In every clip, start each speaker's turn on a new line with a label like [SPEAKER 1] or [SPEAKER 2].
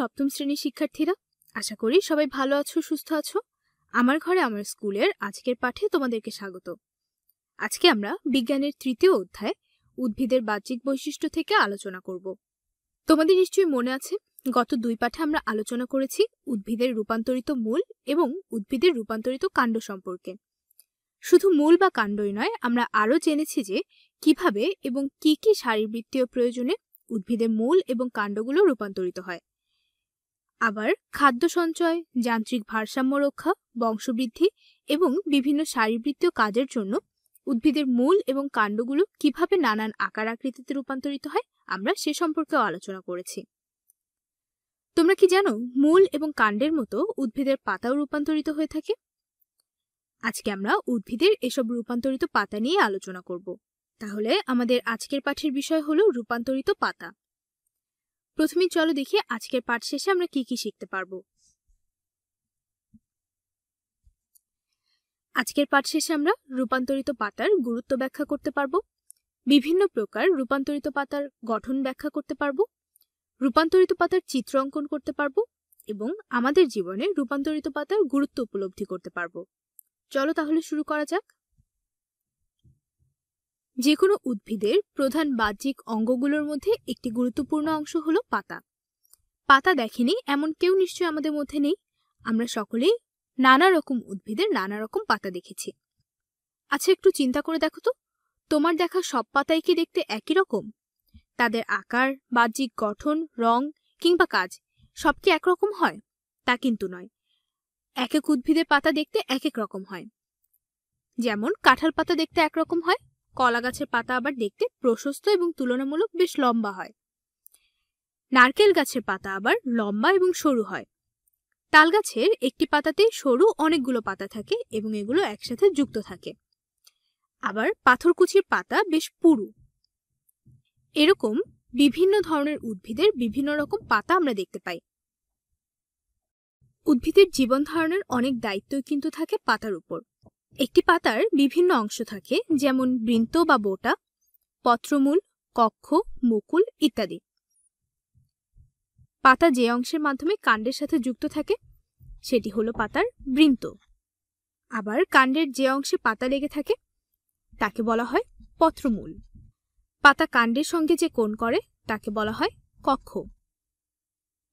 [SPEAKER 1] সপ্তম শ্রেণীর শিক্ষার্থীরা আশা করি সবাই ভালো আছো সুস্থ আছো আমার ঘরে আমার স্কুলের আজকের পাঠে তোমাদেরকে স্বাগত আজকে আমরা বিজ্ঞানের তৃতীয় অধ্যায় উদ্ভিদের বাহ্যিক বৈশিষ্ট্য থেকে আলোচনা করব তোমাদের নিশ্চয়ই মনে আছে গত দুই পাঠে আমরা আলোচনা করেছি উদ্ভিদের রূপান্তরিত মূল এবং উদ্ভিদের রূপান্তরিত কাণ্ড সম্পর্কে শুধু মূল বা কাণ্ডই নয় আমরা আরও জেনেছি যে কিভাবে এবং কি কি শারীরবৃত্তীয় প্রয়োজনে উদ্ভিদের মূল এবং কাণ্ডগুলো রূপান্তরিত হয় আবার খাদ্য সঞ্চয় যান্ত্রিক ভারসাম্য রক্ষা বংশবৃদ্ধি এবং বিভিন্ন শারীরবৃত্তীয় কাজের জন্য উদ্ভিদের মূল এবং কাণ্ডগুলো কিভাবে নানান আকার আকৃতিতে রূপান্তরিত হয় আমরা সে সম্পর্কেও আলোচনা করেছি তোমরা কি জানো মূল এবং কাণ্ডের মতো উদ্ভিদের পাতাও রূপান্তরিত হয়ে থাকে আজকে আমরা উদ্ভিদের এসব রূপান্তরিত পাতা নিয়ে আলোচনা করব তাহলে আমাদের আজকের পাঠের বিষয় হলো রূপান্তরিত পাতা প্রথমে চলো দেখি আজকের পাঠ শেষে আমরা কি কি শিখতে পারবো আজকের পাঠ শেষে আমরা রূপান্তরিত পাতার গুরুত্ব ব্যাখ্যা করতে পারবো বিভিন্ন প্রকার রূপান্তরিত পাতার গঠন ব্যাখ্যা করতে পারবো রূপান্তরিত পাতার চিত্র অঙ্কন করতে পারবো এবং আমাদের জীবনে রূপান্তরিত পাতার গুরুত্ব উপলব্ধি করতে পারবো চলো তাহলে শুরু করা যাক যে কোনো উদ্ভিদের প্রধান বাহ্যিক অঙ্গগুলোর মধ্যে একটি গুরুত্বপূর্ণ অংশ হল পাতা পাতা দেখেনি এমন কেউ নিশ্চয় আমাদের মধ্যে নেই আমরা সকলেই নানা রকম উদ্ভিদের নানা রকম পাতা দেখেছি আচ্ছা একটু চিন্তা করে দেখো তো তোমার দেখা সব পাতাই কি দেখতে একই রকম তাদের আকার বাহ্যিক গঠন রং কিংবা কাজ সব কি একরকম হয় তা কিন্তু নয় এক এক উদ্ভিদের পাতা দেখতে এক এক রকম হয় যেমন কাঁঠাল পাতা দেখতে একরকম হয় কলা গাছের পাতা আবার দেখতে প্রশস্ত এবং তুলনামূলক বেশ লম্বা হয় নারকেল গাছের পাতা আবার লম্বা এবং সরু হয় তাল গাছের একটি পাতাতে সরু অনেকগুলো পাতা থাকে এবং এগুলো একসাথে যুক্ত থাকে আবার পাথরকুচির পাতা বেশ পুরু এরকম বিভিন্ন ধরনের উদ্ভিদের বিভিন্ন রকম পাতা আমরা দেখতে পাই উদ্ভিদের জীবন ধারণের অনেক দায়িত্ব কিন্তু থাকে পাতার উপর একটি পাতার বিভিন্ন অংশ থাকে যেমন বৃন্ত বা বোটা পত্রমূল কক্ষ মুকুল ইত্যাদি পাতা যে অংশের মাধ্যমে কাণ্ডের সাথে যুক্ত থাকে সেটি হলো পাতার বৃন্ত আবার কাণ্ডের যে অংশে পাতা লেগে থাকে তাকে বলা হয় পত্রমূল পাতা কাণ্ডের সঙ্গে যে কোণ করে তাকে বলা হয় কক্ষ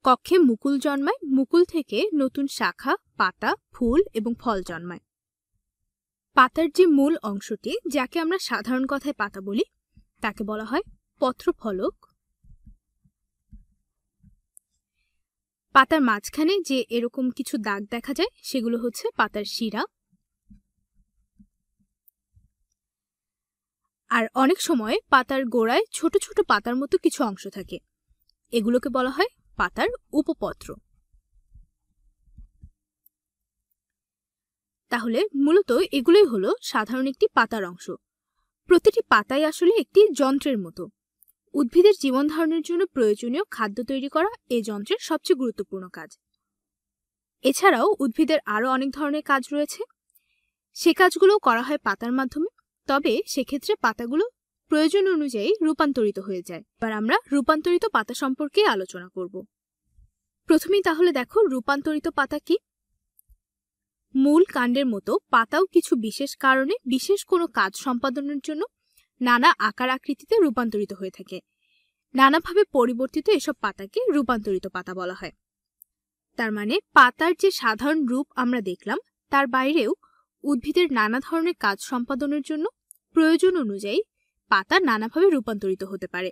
[SPEAKER 1] কক্ষে মুকুল জন্মায় মুকুল থেকে নতুন শাখা পাতা ফুল এবং ফল জন্মায় পাতার যে মূল অংশটি যাকে আমরা সাধারণ কথায় পাতা বলি তাকে বলা হয় পত্রফলক পাতার মাঝখানে যে এরকম কিছু দাগ দেখা যায় সেগুলো হচ্ছে পাতার শিরা আর অনেক সময় পাতার গোড়ায় ছোট ছোট পাতার মতো কিছু অংশ থাকে এগুলোকে বলা হয় পাতার উপপত্র তাহলে মূলত এগুলোই হলো সাধারণ একটি পাতার অংশ প্রতিটি পাতাই আসলে একটি যন্ত্রের মতো উদ্ভিদের জীবন ধারণের জন্য প্রয়োজনীয় খাদ্য তৈরি করা এ যন্ত্রের সবচেয়ে গুরুত্বপূর্ণ কাজ এছাড়াও উদ্ভিদের আরও অনেক ধরনের কাজ রয়েছে সে কাজগুলো করা হয় পাতার মাধ্যমে তবে সেক্ষেত্রে পাতাগুলো প্রয়োজন অনুযায়ী রূপান্তরিত হয়ে যায় এবার আমরা রূপান্তরিত পাতা সম্পর্কে আলোচনা করব প্রথমেই তাহলে দেখো রূপান্তরিত পাতা কী মূল কাণ্ডের মতো পাতাও কিছু বিশেষ কারণে বিশেষ কোনো কাজ সম্পাদনের জন্য নানা আকার আকৃতিতে রূপান্তরিত হয়ে থাকে নানাভাবে পরিবর্তিত এসব পাতাকে রূপান্তরিত পাতা বলা হয় তার মানে পাতার যে সাধারণ রূপ আমরা দেখলাম তার বাইরেও উদ্ভিদের নানা ধরনের কাজ সম্পাদনের জন্য প্রয়োজন অনুযায়ী পাতা নানাভাবে রূপান্তরিত হতে পারে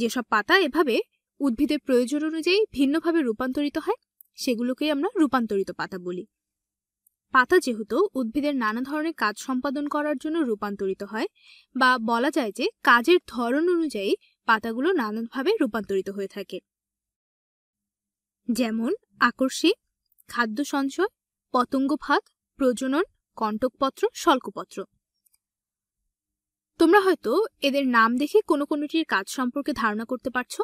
[SPEAKER 1] যেসব পাতা এভাবে উদ্ভিদের প্রয়োজন অনুযায়ী ভিন্নভাবে রূপান্তরিত হয় সেগুলোকেই আমরা রূপান্তরিত পাতা বলি পাতা যেহেতু উদ্ভিদের নানা ধরনের কাজ সম্পাদন করার জন্য রূপান্তরিত হয় বা বলা যায় যে কাজের ধরন অনুযায়ী পাতাগুলো নানানভাবে রূপান্তরিত হয়ে থাকে যেমন আকর্ষী খাদ্য সঞ্চয় পতঙ্গ ভাগ প্রজনন কণ্টকপত্র স্বল্পপত্র তোমরা হয়তো এদের নাম দেখে কোনো কোনোটির কাজ সম্পর্কে ধারণা করতে পারছো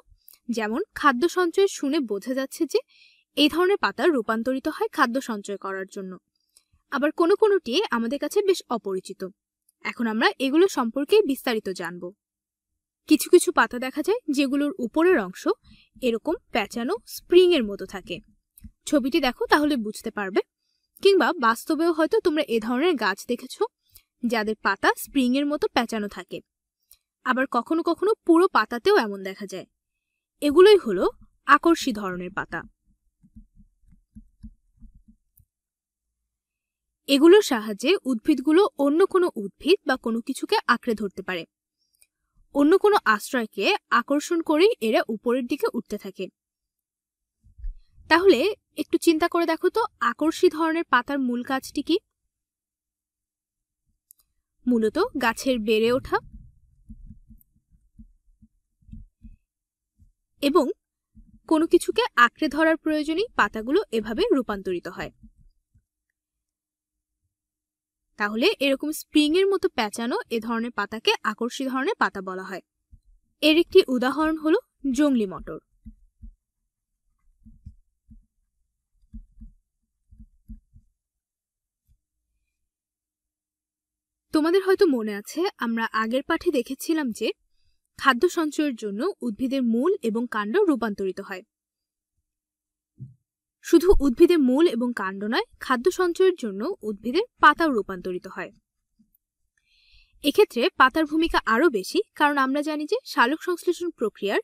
[SPEAKER 1] যেমন খাদ্য সঞ্চয় শুনে বোঝা যাচ্ছে যে এই ধরনের পাতা রূপান্তরিত হয় খাদ্য সঞ্চয় করার জন্য আবার কোনো কোনোটি আমাদের কাছে বেশ অপরিচিত এখন আমরা এগুলো সম্পর্কে বিস্তারিত জানব কিছু কিছু পাতা দেখা যায় যেগুলোর উপরের অংশ এরকম প্যাঁচানো স্প্রিংয়ের মতো থাকে ছবিটি দেখো তাহলে বুঝতে পারবে কিংবা বাস্তবেও হয়তো তোমরা এ ধরনের গাছ দেখেছ যাদের পাতা স্প্রিংয়ের মতো প্যাঁচানো থাকে আবার কখনো কখনো পুরো পাতাতেও এমন দেখা যায় এগুলোই হলো আকর্ষী ধরনের পাতা এগুলোর সাহায্যে উদ্ভিদগুলো অন্য কোনো উদ্ভিদ বা কোনো কিছুকে আঁকড়ে ধরতে পারে অন্য কোনো আশ্রয়কে আকর্ষণ করেই এরা উপরের দিকে উঠতে থাকে তাহলে একটু চিন্তা করে দেখো তো আকর্ষী ধরনের পাতার মূল কাজটি কি মূলত গাছের বেড়ে ওঠা এবং কোনো কিছুকে আঁকড়ে ধরার প্রয়োজনেই পাতাগুলো এভাবে রূপান্তরিত হয় তাহলে এরকম স্প্রিংয়ের মতো প্যাঁচানো এ ধরনের পাতাকে আকর্ষী ধরনের পাতা বলা হয় এর একটি উদাহরণ হলো জংলি মটর তোমাদের হয়তো মনে আছে আমরা আগের পাঠে দেখেছিলাম যে খাদ্য সঞ্চয়ের জন্য উদ্ভিদের মূল এবং কাণ্ড রূপান্তরিত হয় শুধু উদ্ভিদের মূল এবং কাণ্ড নয় খাদ্য সঞ্চয়ের জন্য উদ্ভিদের পাতাও রূপান্তরিত হয় এক্ষেত্রে পাতার ভূমিকা আরও বেশি কারণ আমরা জানি যে সালোক সংশ্লেষণ প্রক্রিয়ার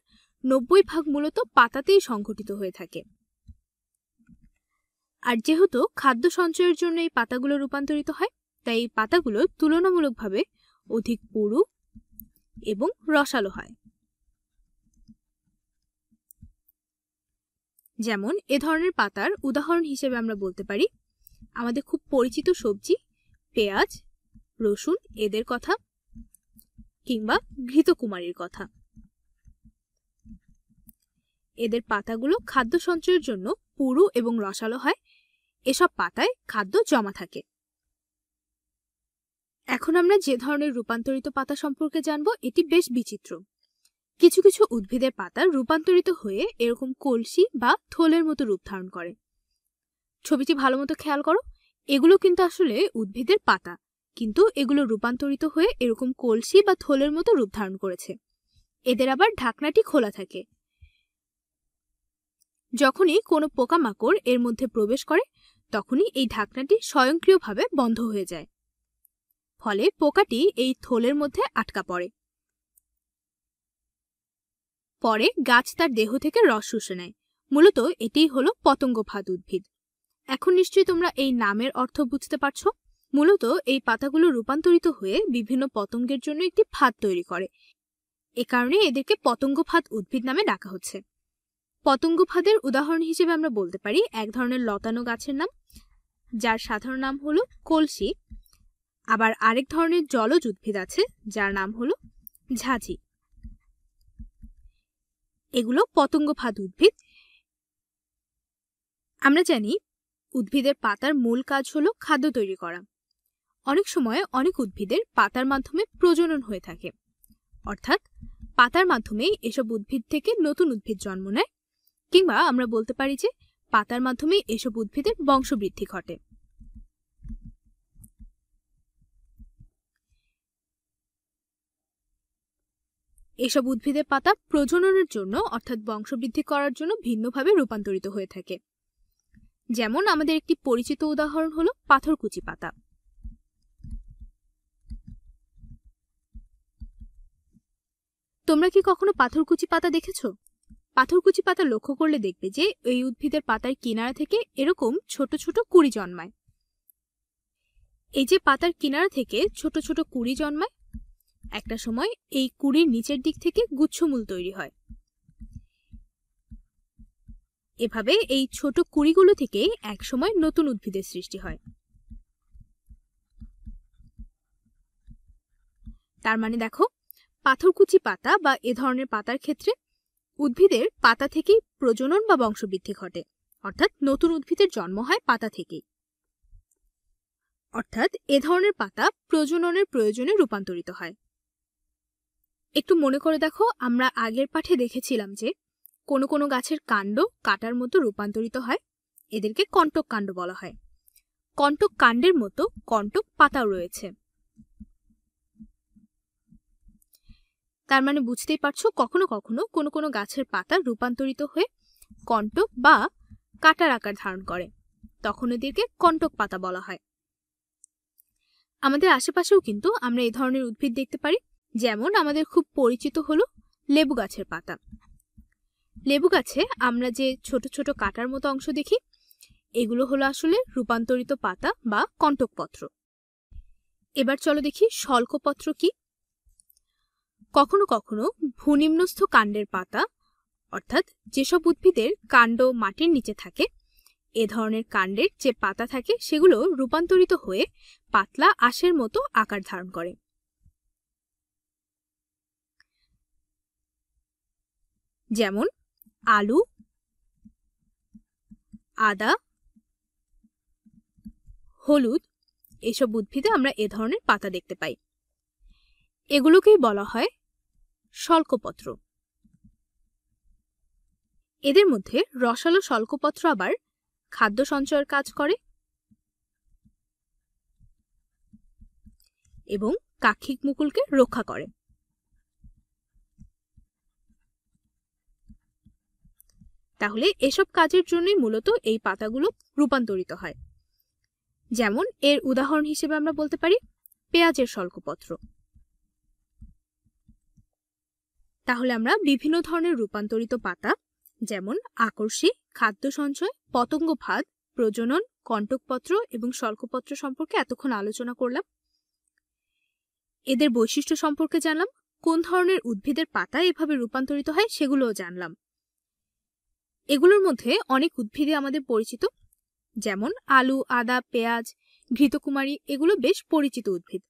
[SPEAKER 1] নব্বই ভাগ মূলত পাতাতেই সংঘটিত হয়ে থাকে আর যেহেতু খাদ্য সঞ্চয়ের জন্য এই পাতাগুলো রূপান্তরিত হয় তাই এই পাতাগুলো তুলনামূলকভাবে অধিক পুরু এবং রসালো হয় যেমন এ ধরনের পাতার উদাহরণ হিসেবে আমরা বলতে পারি আমাদের খুব পরিচিত সবজি পেঁয়াজ রসুন এদের কথা কিংবা ঘৃতকুমারীর কথা এদের পাতাগুলো খাদ্য সঞ্চয়ের জন্য পুরু এবং রসালো হয় এসব পাতায় খাদ্য জমা থাকে এখন আমরা যে ধরনের রূপান্তরিত পাতা সম্পর্কে জানব এটি বেশ বিচিত্র কিছু কিছু উদ্ভিদের পাতা রূপান্তরিত হয়ে এরকম কলসি বা থলের মতো রূপ ধারণ করে ছবিটি ভালো মতো খেয়াল করো এগুলো কিন্তু আসলে উদ্ভিদের পাতা কিন্তু এগুলো রূপান্তরিত হয়ে এরকম কলসি বা থলের মতো রূপ ধারণ করেছে এদের আবার ঢাকনাটি খোলা থাকে যখনই কোনো পোকামাকড় এর মধ্যে প্রবেশ করে তখনই এই ঢাকনাটি স্বয়ংক্রিয়ভাবে বন্ধ হয়ে যায় ফলে পোকাটি এই থলের মধ্যে আটকা পড়ে পরে গাছ তার দেহ থেকে রস শুষে নেয় মূলত এটিই হলো পতঙ্গ ভাত উদ্ভিদ এখন নিশ্চয়ই তোমরা এই নামের অর্থ বুঝতে পারছো মূলত এই পাতাগুলো রূপান্তরিত হয়ে বিভিন্ন পতঙ্গের জন্য একটি ফাঁদ তৈরি করে এ কারণে এদেরকে পতঙ্গ ফাঁদ উদ্ভিদ নামে ডাকা হচ্ছে পতঙ্গ ফাঁদের উদাহরণ হিসেবে আমরা বলতে পারি এক ধরনের লতানো গাছের নাম যার সাধারণ নাম হলো কলসি আবার আরেক ধরনের জলজ উদ্ভিদ আছে যার নাম হলো ঝাঁঝি এগুলো পতঙ্গ ফাঁদ উদ্ভিদ আমরা জানি উদ্ভিদের পাতার মূল কাজ হলো খাদ্য তৈরি করা অনেক সময় অনেক উদ্ভিদের পাতার মাধ্যমে প্রজনন হয়ে থাকে অর্থাৎ পাতার মাধ্যমে এসব উদ্ভিদ থেকে নতুন উদ্ভিদ জন্ম নেয় কিংবা আমরা বলতে পারি যে পাতার মাধ্যমে এসব উদ্ভিদের বংশবৃদ্ধি ঘটে এসব উদ্ভিদের পাতা প্রজননের জন্য অর্থাৎ বংশবৃদ্ধি করার জন্য ভিন্নভাবে রূপান্তরিত হয়ে থাকে যেমন আমাদের একটি পরিচিত উদাহরণ হলো পাথরকুচি পাতা তোমরা কি কখনো পাথরকুচি পাতা দেখেছ পাথরকুচি পাতা লক্ষ্য করলে দেখবে যে এই উদ্ভিদের পাতার কিনারা থেকে এরকম ছোট ছোট কুড়ি জন্মায় এই যে পাতার কিনারা থেকে ছোট ছোট কুড়ি জন্মায় একটা সময় এই কুড়ির নিচের দিক থেকে গুচ্ছমূল তৈরি হয় এভাবে এই ছোট কুড়িগুলো থেকে একসময় নতুন উদ্ভিদের সৃষ্টি হয় তার মানে দেখো পাথরকুচি পাতা বা এ ধরনের পাতার ক্ষেত্রে উদ্ভিদের পাতা থেকেই প্রজনন বা বংশবৃদ্ধি ঘটে অর্থাৎ নতুন উদ্ভিদের জন্ম হয় পাতা থেকেই অর্থাৎ এ ধরনের পাতা প্রজননের প্রয়োজনে রূপান্তরিত হয় একটু মনে করে দেখো আমরা আগের পাঠে দেখেছিলাম যে কোনো কোনো গাছের কাণ্ড কাটার মতো রূপান্তরিত হয় এদেরকে কণ্টক কাণ্ড বলা হয় কণ্টক কাণ্ডের মতো কণ্টক পাতাও রয়েছে তার মানে বুঝতেই পারছো কখনো কখনো কোনো কোনো গাছের পাতা রূপান্তরিত হয়ে কণ্টক বা কাটার আকার ধারণ করে তখন এদেরকে কণ্টক পাতা বলা হয় আমাদের আশেপাশেও কিন্তু আমরা এই ধরনের উদ্ভিদ দেখতে পারি যেমন আমাদের খুব পরিচিত হলো লেবু গাছের পাতা লেবু গাছে আমরা যে ছোট ছোট কাটার মতো অংশ দেখি এগুলো হলো আসলে রূপান্তরিত পাতা বা কণ্টকপত্র এবার চলো দেখি শল্কপত্র কি কখনো কখনো ভূনিম্নস্থ কাণ্ডের পাতা অর্থাৎ যেসব উদ্ভিদের কাণ্ড মাটির নিচে থাকে এ ধরনের কাণ্ডের যে পাতা থাকে সেগুলো রূপান্তরিত হয়ে পাতলা আঁশের মতো আকার ধারণ করে যেমন আলু আদা হলুদ এসব উদ্ভিদে আমরা এ ধরনের পাতা দেখতে পাই এগুলোকেই বলা হয় শল্কপত্র এদের মধ্যে রসালো শল্কপত্র আবার খাদ্য সঞ্চয়ের কাজ করে এবং কাক্ষিক মুকুলকে রক্ষা করে তাহলে এসব কাজের জন্যই মূলত এই পাতাগুলো রূপান্তরিত হয় যেমন এর উদাহরণ হিসেবে আমরা বলতে পারি পেঁয়াজের স্বল্পপত্র তাহলে আমরা বিভিন্ন ধরনের রূপান্তরিত পাতা যেমন আকর্ষী খাদ্য সঞ্চয় পতঙ্গ ফাঁদ প্রজনন কণ্টকপত্র এবং স্বল্পপত্র সম্পর্কে এতক্ষণ আলোচনা করলাম এদের বৈশিষ্ট্য সম্পর্কে জানলাম কোন ধরনের উদ্ভিদের পাতা এভাবে রূপান্তরিত হয় সেগুলোও জানলাম এগুলোর মধ্যে অনেক উদ্ভিদে আমাদের পরিচিত যেমন আলু আদা পেঁয়াজ ঘৃতকুমারী এগুলো বেশ পরিচিত উদ্ভিদ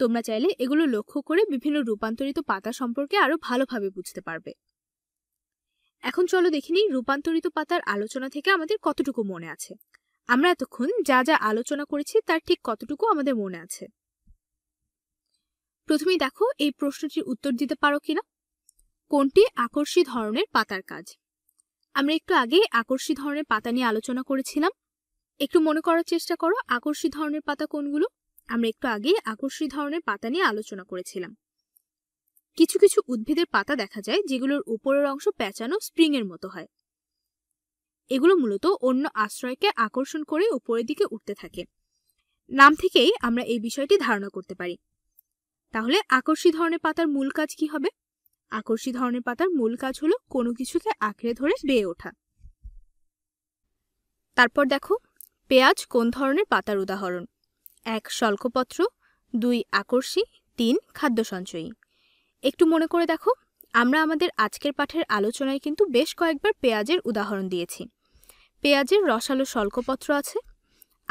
[SPEAKER 1] তোমরা চাইলে এগুলো লক্ষ্য করে বিভিন্ন রূপান্তরিত পাতা সম্পর্কে আরও ভালোভাবে বুঝতে পারবে এখন চলো দেখিনি রূপান্তরিত পাতার আলোচনা থেকে আমাদের কতটুকু মনে আছে আমরা এতক্ষণ যা যা আলোচনা করেছি তার ঠিক কতটুকু আমাদের মনে আছে প্রথমেই দেখো এই প্রশ্নটির উত্তর দিতে পারো কিনা কোনটি আকর্ষী ধরনের পাতার কাজ আমরা একটু আগে আকর্ষী ধরনের পাতা নিয়ে আলোচনা করেছিলাম একটু মনে করার চেষ্টা করো আকর্ষী ধরনের পাতা কোনগুলো আমরা একটু আগে আকর্ষী ধরনের পাতা নিয়ে আলোচনা করেছিলাম কিছু কিছু উদ্ভিদের পাতা দেখা যায় যেগুলোর উপরের অংশ পেঁচানো স্প্রিং এর মতো হয় এগুলো মূলত অন্য আশ্রয়কে আকর্ষণ করে উপরের দিকে উঠতে থাকে নাম থেকেই আমরা এই বিষয়টি ধারণা করতে পারি তাহলে আকর্ষী ধরনের পাতার মূল কাজ কি হবে আকর্ষী ধরনের পাতার মূল কাজ হলো কোনো কিছুকে আঁকড়ে ধরে বেয়ে ওঠা তারপর দেখো পেঁয়াজ কোন ধরনের পাতার উদাহরণ এক শল্কপত্র দুই আকর্ষী তিন খাদ্য সঞ্চয়ী একটু মনে করে দেখো আমরা আমাদের আজকের পাঠের আলোচনায় কিন্তু বেশ কয়েকবার পেঁয়াজের উদাহরণ দিয়েছি পেঁয়াজের রসালো শল্কপত্র আছে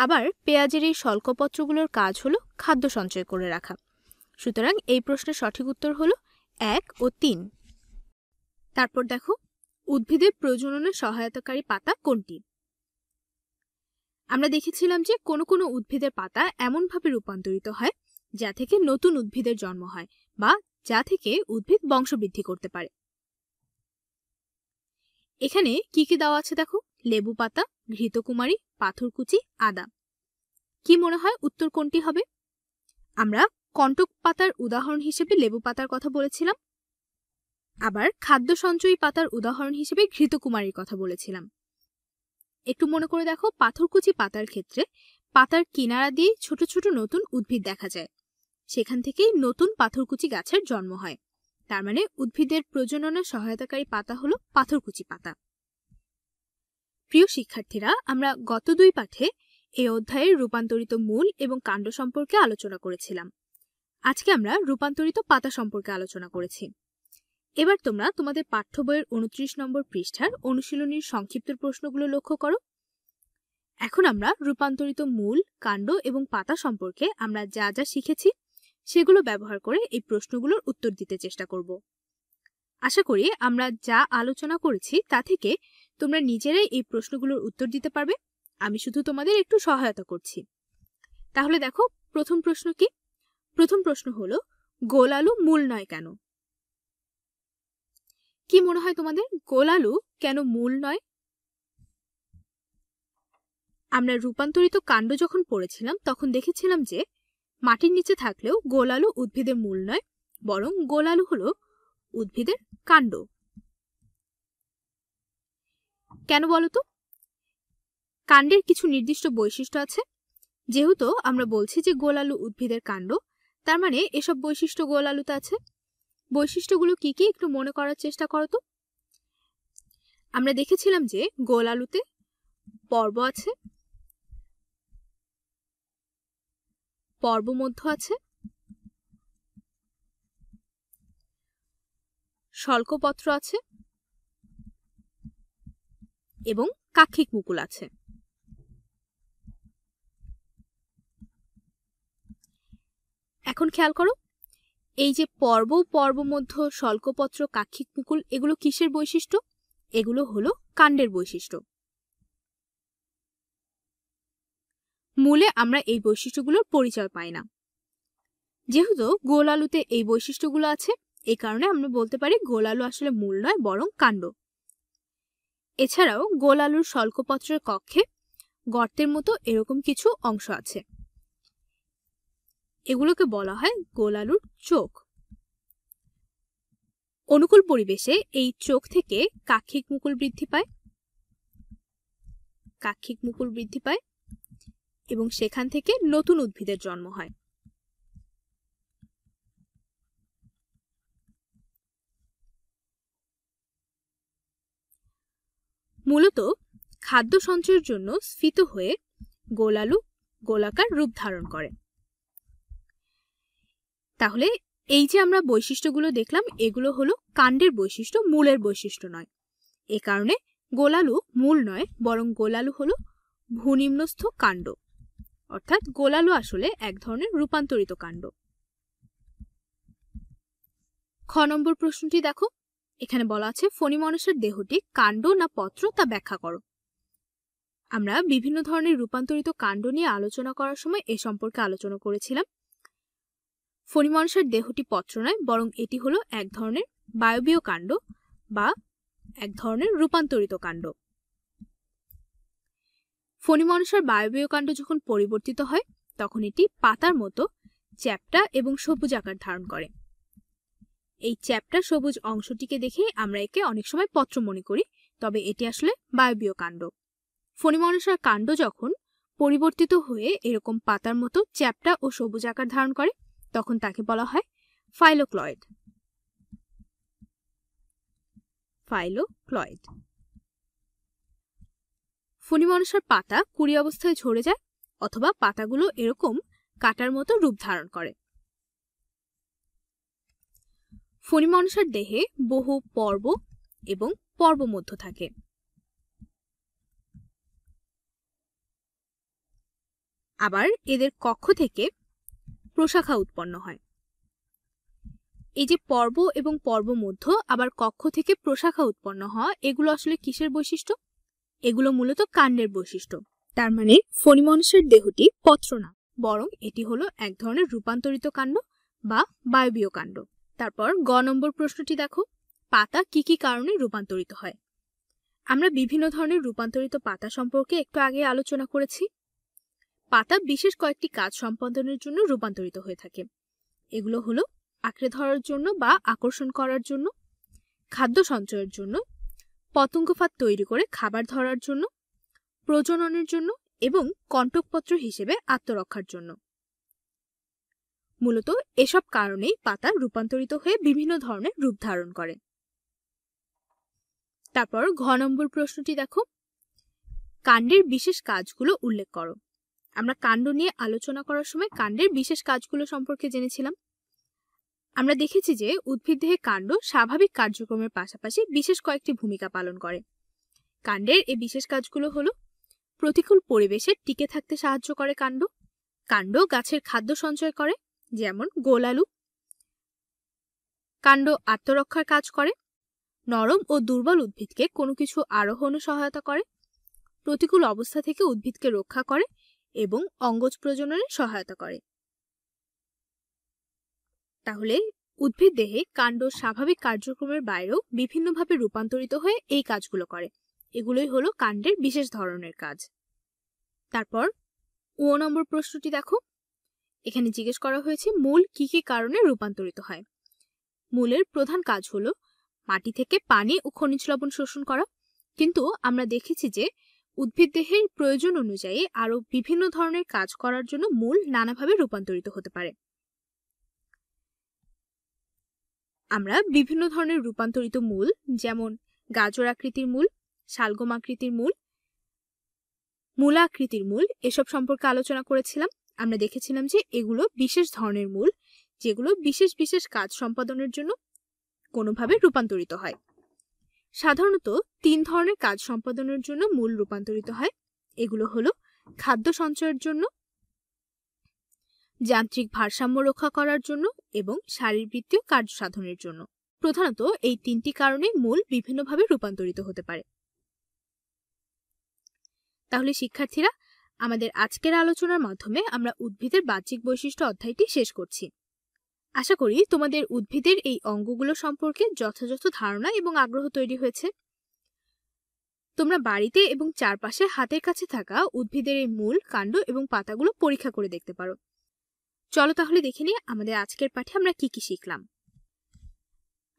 [SPEAKER 1] আবার পেঁয়াজের এই শল্কপত্রগুলোর কাজ হলো খাদ্য সঞ্চয় করে রাখা সুতরাং এই প্রশ্নের সঠিক উত্তর হলো এক ও তিন তারপর দেখো উদ্ভিদের প্রজননে সহায়তাকারী পাতা কোনটি আমরা দেখেছিলাম যে কোনো কোনো উদ্ভিদের পাতা এমনভাবে রূপান্তরিত হয় যা থেকে নতুন উদ্ভিদের জন্ম হয় বা যা থেকে উদ্ভিদ বংশবৃদ্ধি করতে পারে এখানে কি কি দেওয়া আছে দেখো লেবু পাতা ঘৃতকুমারী পাথরকুচি আদা কি মনে হয় উত্তর কোনটি হবে আমরা কণ্টক পাতার উদাহরণ হিসেবে লেবু পাতার কথা বলেছিলাম আবার খাদ্য সঞ্চয়ী পাতার উদাহরণ হিসেবে ঘৃতকুমারীর কথা বলেছিলাম একটু মনে করে দেখো পাথরকুচি পাতার ক্ষেত্রে পাতার কিনারা দিয়ে ছোট ছোট নতুন উদ্ভিদ দেখা যায় সেখান থেকে নতুন পাথরকুচি গাছের জন্ম হয় তার মানে উদ্ভিদের প্রজননে সহায়তাকারী পাতা হলো পাথরকুচি পাতা প্রিয় শিক্ষার্থীরা আমরা গত দুই পাঠে এই অধ্যায়ের রূপান্তরিত মূল এবং কাণ্ড সম্পর্কে আলোচনা করেছিলাম আজকে আমরা রূপান্তরিত পাতা সম্পর্কে আলোচনা করেছি এবার তোমরা তোমাদের পাঠ্য বইয়ের উনত্রিশ নম্বর পৃষ্ঠার অনুশীলনীর সংক্ষিপ্ত প্রশ্নগুলো লক্ষ্য করো এখন আমরা রূপান্তরিত মূল কাণ্ড এবং পাতা সম্পর্কে আমরা যা যা শিখেছি সেগুলো ব্যবহার করে এই প্রশ্নগুলোর উত্তর দিতে চেষ্টা করব আশা করি আমরা যা আলোচনা করেছি তা থেকে তোমরা নিজেরাই এই প্রশ্নগুলোর উত্তর দিতে পারবে আমি শুধু তোমাদের একটু সহায়তা করছি তাহলে দেখো প্রথম প্রশ্ন কি প্রথম প্রশ্ন হলো গোল আলু মূল নয় কেন কি মনে হয় তোমাদের গোল আলু কেন মূল নয় আমরা রূপান্তরিত কাণ্ড যখন পড়েছিলাম তখন দেখেছিলাম যে মাটির নিচে থাকলেও গোল আলু উদ্ভিদের মূল নয় বরং গোল আলু হলো উদ্ভিদের কাণ্ড কেন বলতো কাণ্ডের কিছু নির্দিষ্ট বৈশিষ্ট্য আছে যেহেতু আমরা বলছি যে গোলালু উদ্ভিদের কাণ্ড তার মানে এসব বৈশিষ্ট্য গোল আলুতে আছে বৈশিষ্ট্যগুলো কি কি একটু মনে করার চেষ্টা করো তো আমরা দেখেছিলাম যে গোল আলুতে পর্ব আছে পর্ব মধ্য আছে শল্কপত্র আছে এবং কাক্ষিক মুকুল আছে এখন খেয়াল করো এই যে পর্ব পর্বমধ্য স্বল্পপত্র কাক্ষিক মুকুল এগুলো কিসের বৈশিষ্ট্য এগুলো হলো কাণ্ডের বৈশিষ্ট্য মূলে আমরা এই বৈশিষ্ট্যগুলোর পরিচয় পাই না যেহেতু গোল আলুতে এই বৈশিষ্ট্যগুলো আছে এই কারণে আমরা বলতে পারি গোল আলু আসলে মূল নয় বরং কাণ্ড এছাড়াও গোল আলুর স্বল্পপত্রের কক্ষে গর্তের মতো এরকম কিছু অংশ আছে এগুলোকে বলা হয় গোলালুর চোখ অনুকূল পরিবেশে এই চোখ থেকে কাক্ষিক মুকুল বৃদ্ধি পায় কাক্ষিক মুকুল বৃদ্ধি পায় এবং সেখান থেকে নতুন উদ্ভিদের জন্ম হয় মূলত খাদ্য সঞ্চয়ের জন্য স্ফীত হয়ে গোলালু গোলাকার রূপ ধারণ করে তাহলে এই যে আমরা বৈশিষ্ট্যগুলো দেখলাম এগুলো হলো কাণ্ডের বৈশিষ্ট্য মূলের বৈশিষ্ট্য নয় এ কারণে গোলালু মূল নয় বরং গোলালু হলো ভূনিম্নস্থ কাণ্ড অর্থাৎ গোলালু আসলে এক ধরনের রূপান্তরিত কাণ্ড খ নম্বর প্রশ্নটি দেখো এখানে বলা আছে মানুষের দেহটি কাণ্ড না পত্র তা ব্যাখ্যা করো আমরা বিভিন্ন ধরনের রূপান্তরিত কাণ্ড নিয়ে আলোচনা করার সময় এ সম্পর্কে আলোচনা করেছিলাম ফণিমাংসার দেহটি পত্র নয় বরং এটি হলো এক ধরনের বায়বীয় কাণ্ড বা এক ধরনের রূপান্তরিত কাণ্ড ফণিমাংসার বায়বীয় কাণ্ড যখন পরিবর্তিত হয় তখন এটি পাতার মতো চ্যাপটা এবং সবুজ আকার ধারণ করে এই চ্যাপটা সবুজ অংশটিকে দেখে আমরা একে অনেক সময় পত্র মনে করি তবে এটি আসলে বায়বীয় কাণ্ড ফণিমাংসার কাণ্ড যখন পরিবর্তিত হয়ে এরকম পাতার মতো চ্যাপটা ও সবুজ আকার ধারণ করে তখন তাকে বলা হয় ফাইলোক্লয়েড ফাইলোক্লয়েড ফণিমনসার পাতা কুড়ি অবস্থায় ঝরে যায় অথবা পাতাগুলো এরকম কাটার মতো রূপ ধারণ করে ফণিমনসার দেহে বহু পর্ব এবং পর্বমধ্য থাকে আবার এদের কক্ষ থেকে প্রশাখা উৎপন্ন হয় এই যে পর্ব এবং পর্ব মধ্য আবার কক্ষ থেকে প্রশাখা উৎপন্ন হওয়া এগুলো আসলে কিসের বৈশিষ্ট্য এগুলো মূলত কাণ্ডের বৈশিষ্ট্য তার মানে ফণিমনসের দেহটি পত্র না বরং এটি হলো এক ধরনের রূপান্তরিত কাণ্ড বা বায়বীয় কাণ্ড তারপর গ নম্বর প্রশ্নটি দেখো পাতা কি কি কারণে রূপান্তরিত হয় আমরা বিভিন্ন ধরনের রূপান্তরিত পাতা সম্পর্কে একটু আগে আলোচনা করেছি পাতা বিশেষ কয়েকটি কাজ সম্পাদনের জন্য রূপান্তরিত হয়ে থাকে এগুলো হলো আঁকড়ে ধরার জন্য বা আকর্ষণ করার জন্য খাদ্য সঞ্চয়ের জন্য ফাঁদ তৈরি করে খাবার ধরার জন্য প্রজননের জন্য এবং কণ্টকপত্র হিসেবে আত্মরক্ষার জন্য মূলত এসব কারণেই পাতা রূপান্তরিত হয়ে বিভিন্ন ধরনের রূপ ধারণ করে তারপর ঘ নম্বর প্রশ্নটি দেখো কাণ্ডের বিশেষ কাজগুলো উল্লেখ করো আমরা কাণ্ড নিয়ে আলোচনা করার সময় কাণ্ডের বিশেষ কাজগুলো সম্পর্কে জেনেছিলাম আমরা দেখেছি যে উদ্ভিদদেহে কাণ্ড স্বাভাবিক কার্যক্রমের পাশাপাশি বিশেষ কয়েকটি ভূমিকা পালন করে কাণ্ডের এই বিশেষ কাজগুলো হলো প্রতিকূল পরিবেশে টিকে থাকতে সাহায্য করে কাণ্ড কাণ্ড গাছের খাদ্য সঞ্চয় করে যেমন গোলালু কাণ্ড আত্মরক্ষার কাজ করে নরম ও দুর্বল উদ্ভিদকে কোনো কিছু আরোহণে সহায়তা করে প্রতিকূল অবস্থা থেকে উদ্ভিদকে রক্ষা করে এবং অঙ্গজ প্রজননে সহায়তা করে তাহলে উদ্ভিদ দেহে কাণ্ড স্বাভাবিক কার্যক্রমের বাইরেও বিভিন্নভাবে রূপান্তরিত হয়ে এই কাজগুলো করে এগুলোই হলো কাণ্ডের বিশেষ ধরনের কাজ তারপর ও নম্বর প্রশ্নটি দেখো এখানে জিজ্ঞেস করা হয়েছে মূল কি কি কারণে রূপান্তরিত হয় মূলের প্রধান কাজ হলো মাটি থেকে পানি ও খনিজ লবণ শোষণ করা কিন্তু আমরা দেখেছি যে উদ্ভিদদেহের প্রয়োজন অনুযায়ী আরও বিভিন্ন ধরনের কাজ করার জন্য মূল নানাভাবে রূপান্তরিত হতে পারে আমরা বিভিন্ন ধরনের রূপান্তরিত মূল যেমন গাজর আকৃতির মূল শালগম আকৃতির মূল মূলা আকৃতির মূল এসব সম্পর্কে আলোচনা করেছিলাম আমরা দেখেছিলাম যে এগুলো বিশেষ ধরনের মূল যেগুলো বিশেষ বিশেষ কাজ সম্পাদনের জন্য কোনোভাবে রূপান্তরিত হয় সাধারণত তিন ধরনের কাজ সম্পাদনের জন্য মূল রূপান্তরিত হয় এগুলো হলো খাদ্য সঞ্চয়ের জন্য যান্ত্রিক ভারসাম্য রক্ষা করার জন্য এবং শারীরবৃত্তীয় কার্য সাধনের জন্য প্রধানত এই তিনটি কারণে মূল বিভিন্নভাবে রূপান্তরিত হতে পারে তাহলে শিক্ষার্থীরা আমাদের আজকের আলোচনার মাধ্যমে আমরা উদ্ভিদের বাহ্যিক বৈশিষ্ট্য অধ্যায়টি শেষ করছি আশা করি তোমাদের উদ্ভিদের এই অঙ্গগুলো সম্পর্কে যথাযথ ধারণা এবং আগ্রহ তৈরি হয়েছে তোমরা বাড়িতে এবং চারপাশে হাতের কাছে থাকা উদ্ভিদের এই মূল কাণ্ড এবং পাতাগুলো পরীক্ষা করে দেখতে পারো চলো তাহলে দেখে নিয়ে আমাদের আজকের পাঠে আমরা কি কি শিখলাম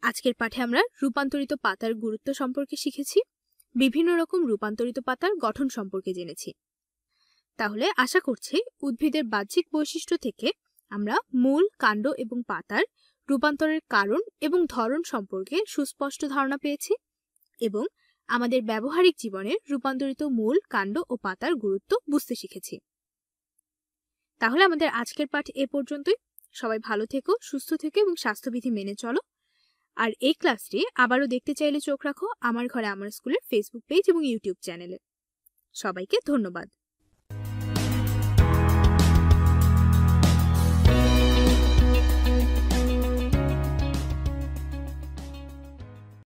[SPEAKER 1] আজকের পাঠে আমরা রূপান্তরিত পাতার গুরুত্ব সম্পর্কে শিখেছি বিভিন্ন রকম রূপান্তরিত পাতার গঠন সম্পর্কে জেনেছি তাহলে আশা করছি উদ্ভিদের বাহ্যিক বৈশিষ্ট্য থেকে আমরা মূল কাণ্ড এবং পাতার রূপান্তরের কারণ এবং ধরন সম্পর্কে সুস্পষ্ট ধারণা পেয়েছি এবং আমাদের ব্যবহারিক জীবনে রূপান্তরিত মূল কাণ্ড ও পাতার গুরুত্ব বুঝতে শিখেছি তাহলে আমাদের আজকের পাঠ এ পর্যন্তই সবাই ভালো থেকো সুস্থ থেকো এবং স্বাস্থ্যবিধি মেনে চলো আর এই ক্লাসটি আবারও দেখতে চাইলে চোখ রাখো আমার ঘরে আমার স্কুলের ফেসবুক পেজ এবং ইউটিউব চ্যানেলে সবাইকে ধন্যবাদ